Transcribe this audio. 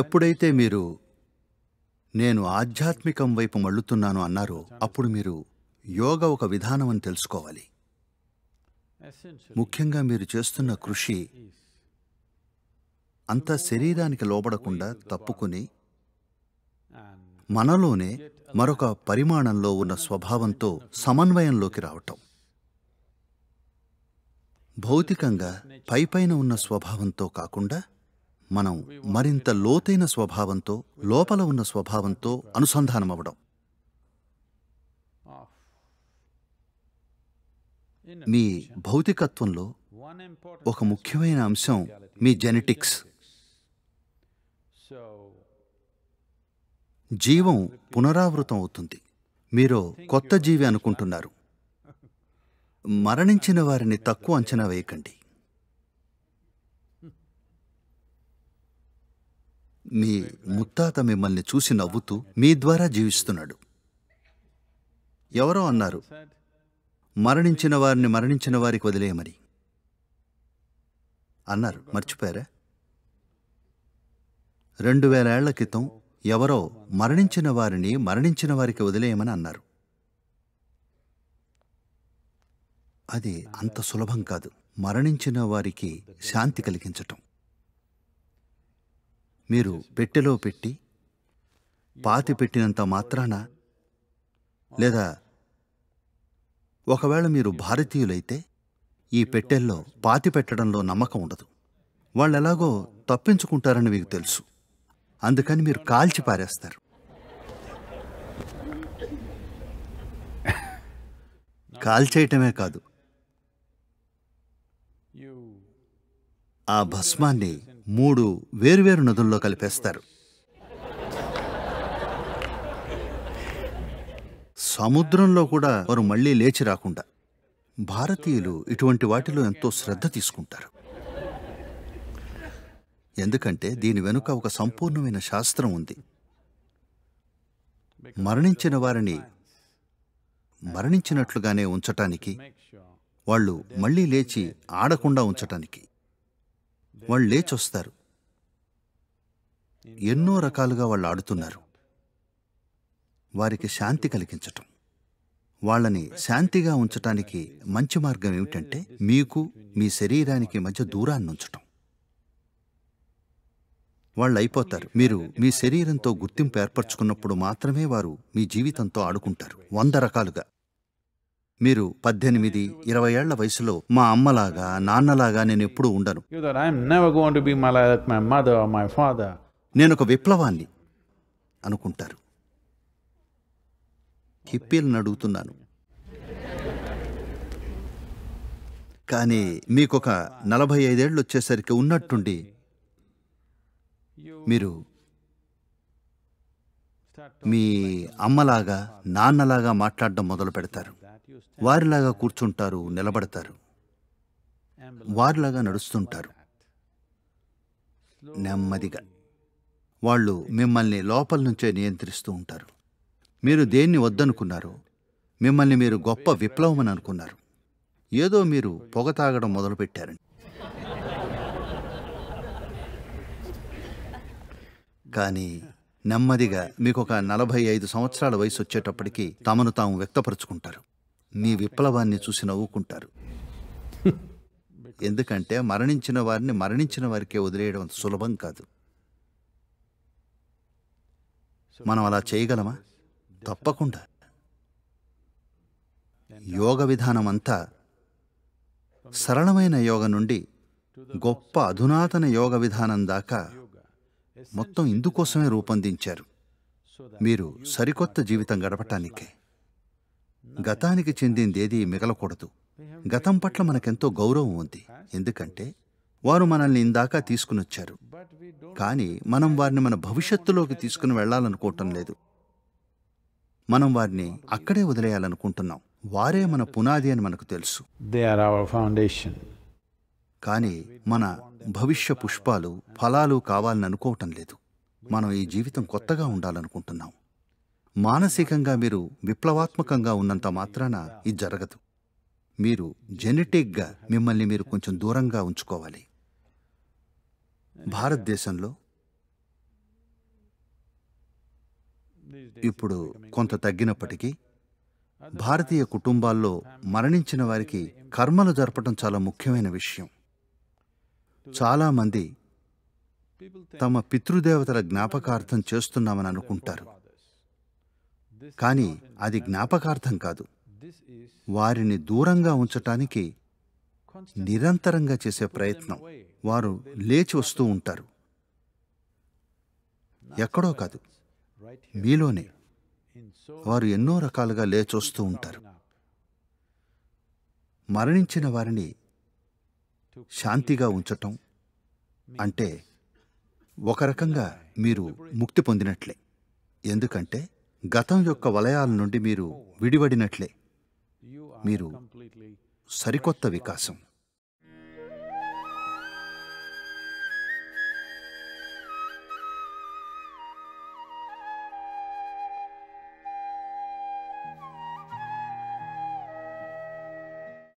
ఎప్పుడైతే మీరు నేను ఆధ్యాత్మికం వైపు మళ్ళుతున్నాను అన్నారో అప్పుడు మీరు యోగ ఒక విధానం అని తెలుసుకోవాలి ముఖ్యంగా మీరు చేస్తున్న కృషి అంత శరీరానికి లోబడకుండా తప్పుకుని మనలోనే మరొక పరిమాణంలో ఉన్న స్వభావంతో సమన్వయంలోకి రావటం భౌతికంగా పైపైన ఉన్న స్వభావంతో కాకుండా మనం మరింత లోతైన స్వభావంతో లోపల ఉన్న స్వభావంతో అనుసంధానం అవ్వడం మీ భౌతికత్వంలో ఒక ముఖ్యమైన అంశం మీ జెనెటిక్స్ జీవం పునరావృతం అవుతుంది మీరు కొత్త జీవి అనుకుంటున్నారు మరణించిన వారిని తక్కువ అంచనా వేయకండి మీ ముత్తాత మిమ్మల్ని చూసి నవ్వుతూ మీ ద్వారా జీవిస్తున్నాడు ఎవరో అన్నారు మరణించిన వారిని మరణించిన వారికి వదిలేయమని అన్నారు మర్చిపోయారా రెండు వేల ఏళ్ల క్రితం ఎవరో మరణించిన వారిని మరణించిన వారికి వదిలేయమని అన్నారు అది అంత సులభం కాదు మరణించిన వారికి శాంతి కలిగించటం మీరు పెట్టెలో పెట్టి పాతి పెట్టినంత మాత్రాన లేదా ఒకవేళ మీరు భారతీయులైతే ఈ పెట్టెల్లో పాతి పెట్టడంలో నమ్మకం ఉండదు వాళ్ళు ఎలాగో తప్పించుకుంటారని మీకు తెలుసు అందుకని మీరు కాల్చి పారేస్తారు కాల్చేయటమే కాదు ఆ భస్మాన్ని మూడు వేరువేరు నదుల్లో కలిపేస్తారు సముద్రంలో కూడా వారు మళ్ళీ లేచి రాకుండా భారతీయులు ఇటువంటి వాటిలో ఎంతో శ్రద్ధ తీసుకుంటారు ఎందుకంటే దీని వెనుక ఒక సంపూర్ణమైన శాస్త్రం ఉంది మరణించిన వారిని మరణించినట్లుగానే ఉంచటానికి వాళ్ళు మళ్ళీ లేచి ఆడకుండా ఉంచటానికి వాళ్ళు లేచొస్తారు ఎన్నో రకాలుగా వాళ్ళు ఆడుతున్నారు వారికి శాంతి కలిగించటం వాళ్ళని శాంతిగా ఉంచటానికి మంచి మార్గం ఏమిటంటే మీకు మీ శరీరానికి మధ్య దూరాన్ని ఉంచటం వాళ్ళు అయిపోతారు మీరు మీ శరీరంతో గుర్తింపు ఏర్పరచుకున్నప్పుడు మాత్రమే వారు మీ జీవితంతో ఆడుకుంటారు వంద రకాలుగా మీరు పద్దెనిమిది ఇరవై ఏళ్ల వయసులో మా అమ్మలాగా నాన్నలాగా నేను ఎప్పుడూ ఉండను నేను ఒక విప్లవాన్ని అనుకుంటారు హిప్పీలను అడుగుతున్నాను కానీ మీకు ఒక నలభై ఐదేళ్ళు వచ్చేసరికి ఉన్నట్టుండి మీరు మీ అమ్మలాగా నాన్నలాగా మాట్లాడడం మొదలు పెడతారు వారిలాగా కూర్చుంటారు నిలబడతారు వారిలాగా నడుస్తుంటారు నెమ్మదిగా వాళ్ళు మిమ్మల్ని లోపల నుంచే నియంత్రిస్తూ ఉంటారు మీరు దేన్ని వద్దనుకున్నారు మిమ్మల్ని మీరు గొప్ప విప్లవం అని అనుకున్నారు ఏదో మీరు పొగ తాగడం మొదలుపెట్టారండి కానీ నెమ్మదిగా మీకు ఒక నలభై ఐదు సంవత్సరాల వయసు వచ్చేటప్పటికి తమను తాము వ్యక్తపరుచుకుంటారు మీ విప్లవాన్ని చూసి నవ్వుకుంటారు ఎందుకంటే మరణించిన వారిని మరణించిన వారికే వదిలేయడం సులభం కాదు మనం అలా చేయగలమా తప్పకుండా యోగ విధానం అంతా సరళమైన యోగ నుండి గొప్ప అధునాతన యోగ విధానం దాకా మొత్తం ఇందుకోసమే రూపొందించారు మీరు సరికొత్త జీవితం గడపటానికే గతానికి చెందిందేది మిగలకూడదు గతం పట్ల మనకెంతో గౌరవం ఉంది ఎందుకంటే వారు మనల్ని ఇందాక తీసుకునొచ్చారు కానీ మనం వారిని మన భవిష్యత్తులోకి తీసుకుని వెళ్ళాలనుకోవటం లేదు మనం వారిని అక్కడే వదిలేయాలనుకుంటున్నాం వారే మన పునాది అని మనకు తెలుసు ఫౌండేషన్ కానీ మన భవిష్య పుష్పాలు ఫలాలు కావాలని అనుకోవటం లేదు మనం ఈ జీవితం కొత్తగా ఉండాలనుకుంటున్నాం మానసికంగా మీరు విప్లవాత్మకంగా ఉన్నంత మాత్రాన ఇది జరగదు మీరు జెనెటిక్గా మిమ్మల్ని మీరు కొంచెం దూరంగా ఉంచుకోవాలి భారతదేశంలో ఇప్పుడు కొంత తగ్గినప్పటికీ భారతీయ కుటుంబాల్లో మరణించిన వారికి కర్మలు జరపడం చాలా ముఖ్యమైన విషయం చాలామంది తమ పితృదేవతల జ్ఞాపకార్థం చేస్తున్నామని అనుకుంటారు కానీ అది జ్ఞాపకార్థం కాదు వారిని దూరంగా ఉంచటానికి నిరంతరంగా చేసే ప్రయత్నం వారు లేచి వస్తూ ఉంటారు ఎక్కడో కాదు మీలోనే వారు ఎన్నో రకాలుగా లేచొస్తూ ఉంటారు మరణించిన వారిని శాంతిగా ఉంచటం అంటే ఒక రకంగా మీరు ముక్తి పొందినట్లే ఎందుకంటే గతం యొక్క వలయాల నుండి మీరు విడివడినట్లే మీరు సరికొత్త వికాసం